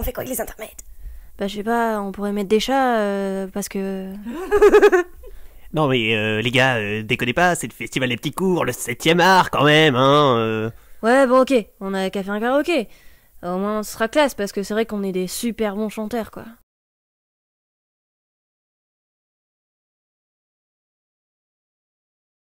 On fait quoi avec les intermèdes Bah, je sais pas, on pourrait mettre des chats, euh, parce que. non, mais euh, les gars, euh, déconnez pas, c'est le festival des petits cours, le 7ème art quand même, hein Ouais, bon, ok, on a qu'à faire un karaoké. Au moins, ce sera classe, parce que c'est vrai qu'on est des super bons chanteurs, quoi.